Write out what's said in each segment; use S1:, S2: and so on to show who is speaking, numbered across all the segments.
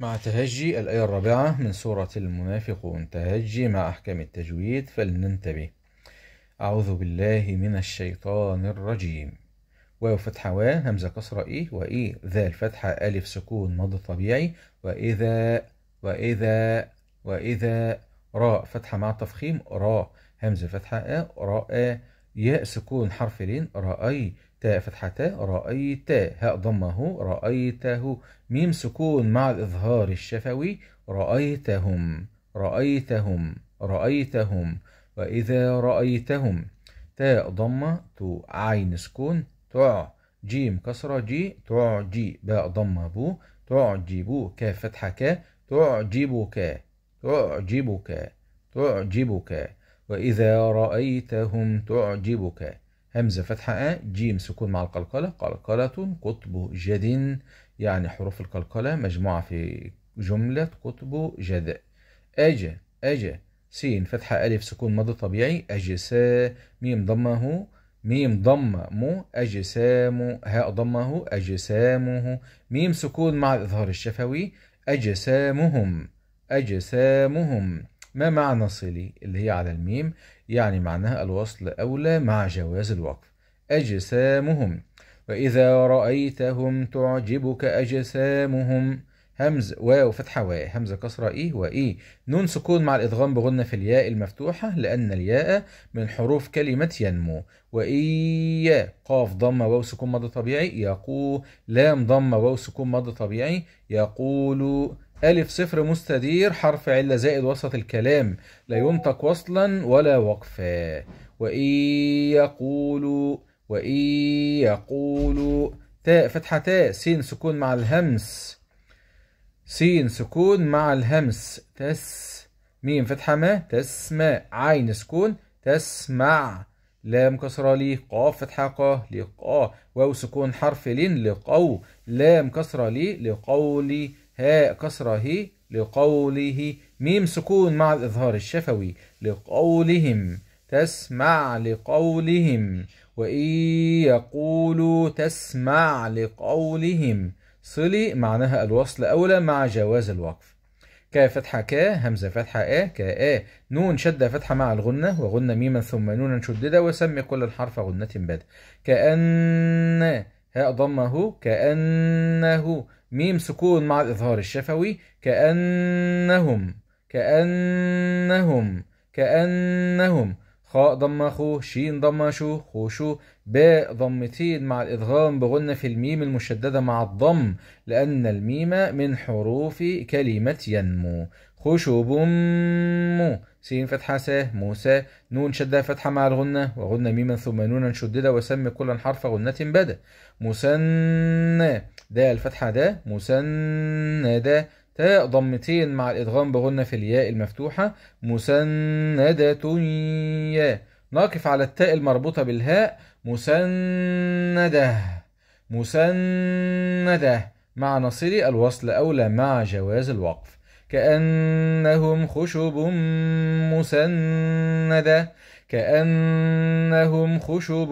S1: مع تهجي الآية الرابعة من سورة المنافقون تهجي مع أحكام التجويد فلننتبه أعوذ بالله من الشيطان الرجيم واو فتحة واو همزة كسرة إي وإي ذا الفتحة ألف سكون مض طبيعي وإذا وإذا وإذا راء فتحة مع تفخيم راء همزة فتحة أ راء أ ياء سكون حرف لين رأيت فتحتا رأيت هاء ضمه رأيته ميم سكون مع الإظهار الشفوي رأيتهم رأيتهم رأيتهم وإذا رأيتهم تاء ضمة تو عين سكون تع جيم كسرة جي جي باء ضمة بو تعجبو ك فتحة كا تعجبك تعجبك تعجبك وإذا رأيتهم تعجبك همزة فتحة أ جيم سكون مع القلقلة قلقلة قطب جد يعني حروف القلقلة مجموعة في جملة قطب جد أجا أجا سين فتحة ألف سكون مضى طبيعي أجسا ميم ضمه ميم ضم مو أجسام هاء ضمه أجسامه ميم سكون مع الإظهار الشفوي أجسامهم أجسامهم ما معنى صلي اللي هي على الميم يعني معناها الوصل أولى مع جواز الوقف أجسامهم وإذا رأيتهم تعجبك أجسامهم همز واو فتحة و همزة كسرة إيه وإي نون سكون مع الإدغام بغنة في الياء المفتوحة لأن الياء من حروف كلمة ينمو وإيا قاف ضمة واو سكون مضى طبيعي يقول لام ضمة واو سكون مضى طبيعي يقول ألف صفر مستدير حرف علة زائد وسط الكلام لا ينطق وصلا ولا وقفا وإن يقولوا وإن يقولوا تاء فتحة تاء سين سكون مع الهمس سين سكون مع الهمس تس ميم فتحة ما تسمع عين سكون تسمع لام كسرة لي قاف فتحة قا لقاء واو سكون حرف لين لقو لام كسرة لي لقولي هاء كسرة هي لقوله ميم سكون مع الإظهار الشفوي لقولهم تسمع لقولهم وإن يقولوا تسمع لقولهم صلي معناها الوصل أولى مع جواز الوقف ك فتحة ك همزة فتحة آ كآ نون شدة فتحة مع الغنة وغنة ميما ثم نونا شددة وسمي كل حرف غنة بدا كأن هاء ضمه كأنه ميم سكون مع الإظهار الشفوي كأنهم كأنهم كأنهم خاء ضم خو شين ضم شو خوشو باء ضمتين مع الإدغام بغنة في الميم المشددة مع الضم لأن الميم من حروف كلمة ينمو خشب سين فتحة س موسى نون شدها فتحة مع الغنة وغنة ميما ثم نونا شددة وسم كل حرف غنة بدا مسنى د الفتحة د مسنى د تاء ضمتين مع الإدغام بغنة في الياء المفتوحة مسندة ياء ناقف على التاء المربوطة بالهاء مسندة مسندة مع نصير الوصل أولى مع جواز الوقف كأنهم خشب مسندة كأنهم خشب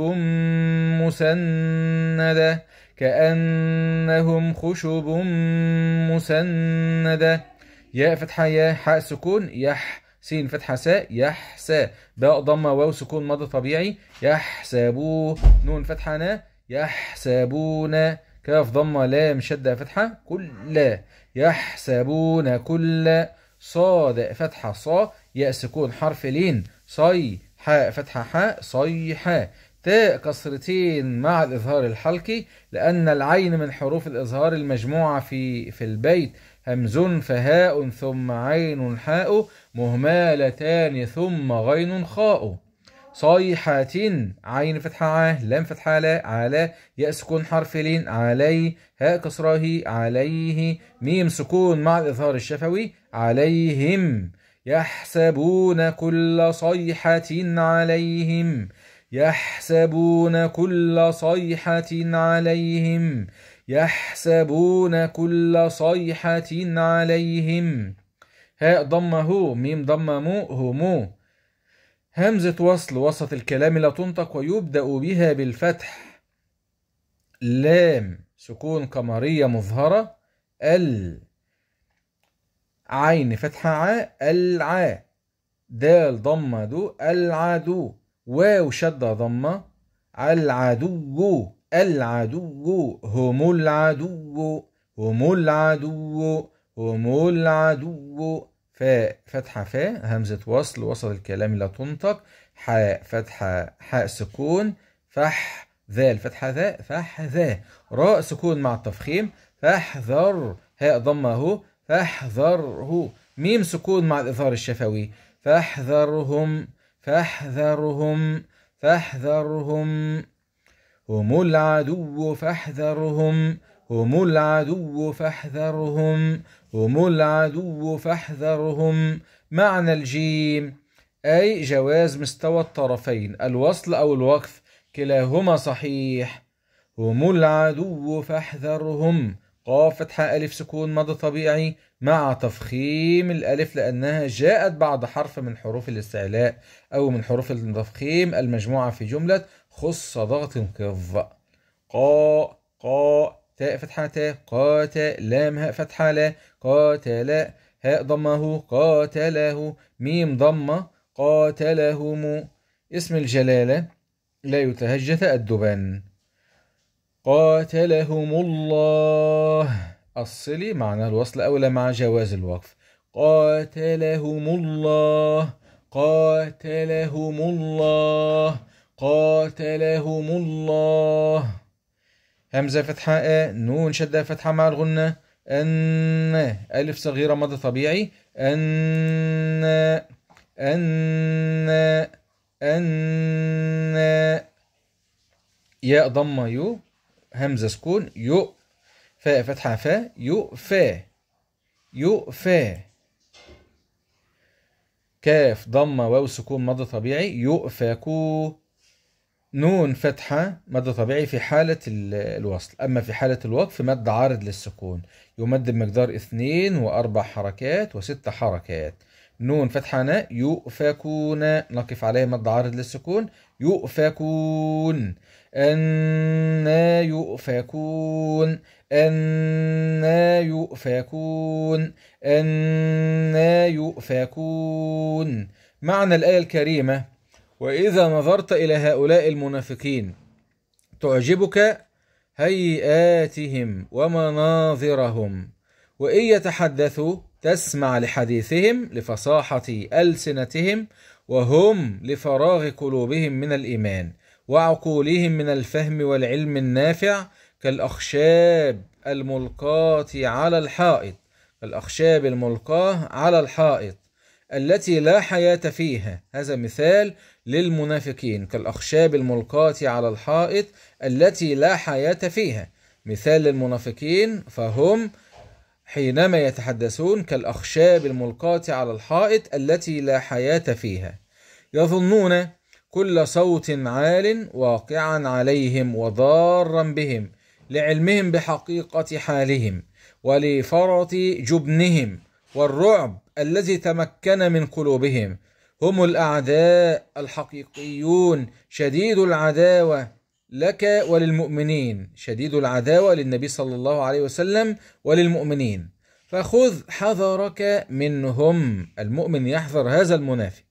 S1: مسندة كأنهم خشب مسندة ياء فتحة يا حاء سكون يح سين فتحة ساء يحسى باء ضمة واو سكون مضى طبيعي يحسبوه نون فتحة نا يحسبون كاف ضمة لام شدة فتحة كل لا يحسبون كل صاد فتحة ص ياء سكون حرف لين صي حاء فتحة حاء صي حاء تاء كسرتين مع الإظهار الحلقي لأن العين من حروف الإظهار المجموعة في في البيت همز فهاء ثم عين حاء مهمالتان ثم غين خاء صيحة عين فتحة ع لام فتحة لا على ياء سكون حرف لين علي هاء كسرة هي عليه ميم سكون مع الإظهار الشفوي عليهم يحسبون كل صيحة عليهم يحسبون كل صيحة عليهم يحسبون كل صيحة عليهم هاء ضمه ميم ضمه همو همزة وصل وسط الكلام لا تنطق ويبدأ بها بالفتح لام سكون قمرية مظهرة ال عين فتحة ع العا دال ضمة دو العدو واو شدة ضمة العدو العدو هم العدو هم العدو هم العدو فاء فتحة فاء همزة وصل وسط الكلام لا تنطق حاء فتحة حاء سكون فح ذال فتحة ذا فح ذا راء سكون مع التفخيم فاحذر هاء ضمة فاحذره ميم سكون مع الإظهار الشفوي فاحذرهم فاحذرهم فاحذرهم هم العدو فاحذرهم هم العدو فاحذرهم هم العدو فاحذرهم معنى الجيم أي جواز مستوى الطرفين الوصل أو الوقف كلاهما صحيح هم العدو فاحذرهم قاف فتحة ألف سكون مضى طبيعي مع تفخيم الألف لأنها جاءت بعد حرف من حروف الاستعلاء أو من حروف التفخيم المجموعة في جملة خص ضغط كظ قاء قاء تاء فتحة تاء قاتل لام هاء فتحة لا قاتل هاء ضمه قاتله ميم ضمه قاتلهم اسم الجلالة لا يتهجى تأدبا قاتلهم الله الصلي معنى الوصل أولى مع جواز الوقف قاتلهم الله قاتلهم الله قاتلهم الله همزة فتحة آ نون شدة فتحة مع الغنة أن ألف صغيرة مضى طبيعي أن أن أن ياء ضمة يو همزة سكون يو فاء فتحة فاء يو فاء يو فاء كاف ضمة واو سكون مضى طبيعي يؤفكو نون فتحة مادة طبيعي في حالة الوصل أما في حالة الوقف مادة عارض للسكون يمد بمقدار اثنين وأربع حركات وست حركات نون فتحة ناء يؤفكون نقف عليه مد عارض للسكون يؤفكون أنا يؤفكون أنا يؤفكون أنا يؤفكون معنى الآية الكريمة واذا نظرت الى هؤلاء المنافقين تعجبك هيئاتهم ومناظرهم وان يتحدثوا تسمع لحديثهم لفصاحه السنتهم وهم لفراغ قلوبهم من الايمان وعقولهم من الفهم والعلم النافع كالاخشاب الملقاه على الحائط الأخشاب الملقاة على الحائط التي لا حياة فيها هذا مثال للمنافقين كالأخشاب الملقاة على الحائط التي لا حياة فيها مثال للمنافقين فهم حينما يتحدثون كالأخشاب الملقاة على الحائط التي لا حياة فيها يظنون كل صوت عال واقعا عليهم وضارا بهم لعلمهم بحقيقة حالهم ولفرط جبنهم والرعب الذي تمكن من قلوبهم هم الأعداء الحقيقيون شديد العداوة لك وللمؤمنين شديد العداوة للنبي صلى الله عليه وسلم وللمؤمنين فخذ حذرك منهم المؤمن يحذر هذا المنافق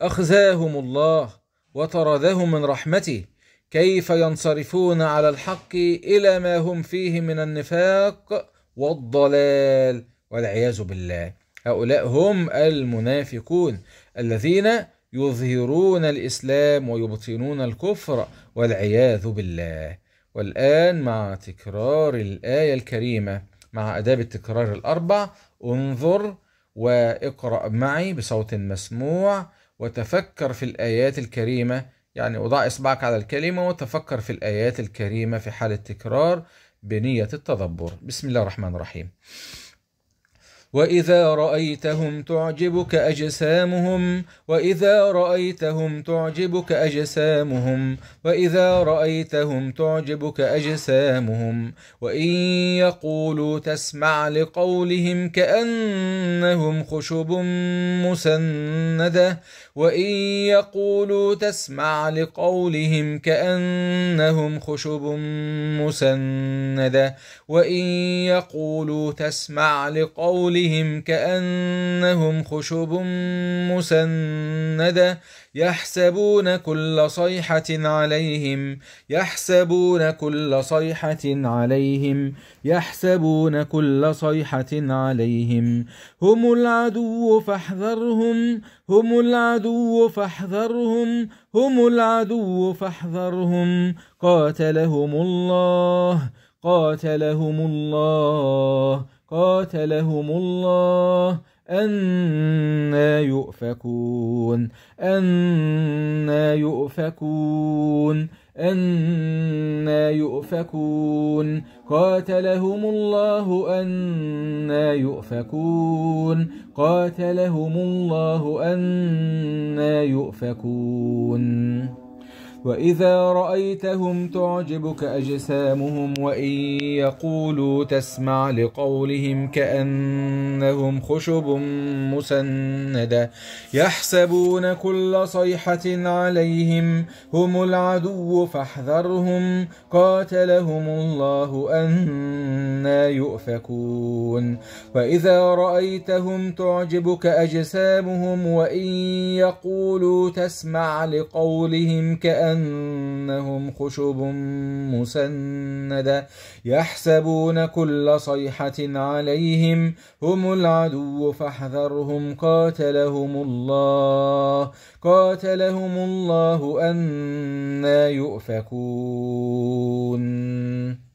S1: أخزاهم الله وطردهم من رحمته كيف ينصرفون على الحق إلى ما هم فيه من النفاق والضلال والعياذ بالله هؤلاء هم المنافقون الذين يظهرون الإسلام ويبطنون الكفر والعياذ بالله والآن مع تكرار الآية الكريمة مع أداب التكرار الأربع انظر واقرأ معي بصوت مسموع وتفكر في الآيات الكريمة يعني وضع إصبعك على الكلمة وتفكر في الآيات الكريمة في حال التكرار بنية التدبر بسم الله الرحمن الرحيم واذا رايتهم تعجبك اجسامهم واذا رايتهم تعجبك اجسامهم واذا رايتهم تعجبك اجسامهم وان يقولوا تسمع لقولهم كانهم خشب مسنده وان يقولوا تسمع لقولهم كانهم خشب مسنده وان يقولوا تسمع لقولهم ظهورهم كأنهم خشب مسندة يحسبون كل صيحة عليهم يحسبون كل صيحة عليهم يحسبون كل صيحة عليهم هم العدو فاحذرهم هم العدو فاحذرهم هم العدو فاحذرهم قاتلهم الله قاتلهم الله قاتلهم الله أنا يؤفكون أنا يؤفكون أنا يؤفكون قاتلهم الله أنا يؤفكون قاتلهم الله أنا يؤفكون وإذا رأيتهم تعجبك أجسامهم وإن يقولوا تسمع لقولهم كأنهم خشب مسندة يحسبون كل صيحة عليهم هم العدو فاحذرهم قاتلهم الله أنا يؤفكون وإذا رأيتهم تعجبك أجسامهم وإن يقولوا تسمع لقولهم كأنهم كأنهم خشب مسندة يحسبون كل صيحة عليهم هم العدو فاحذرهم قاتلهم الله قاتلهم الله أنا يؤفكون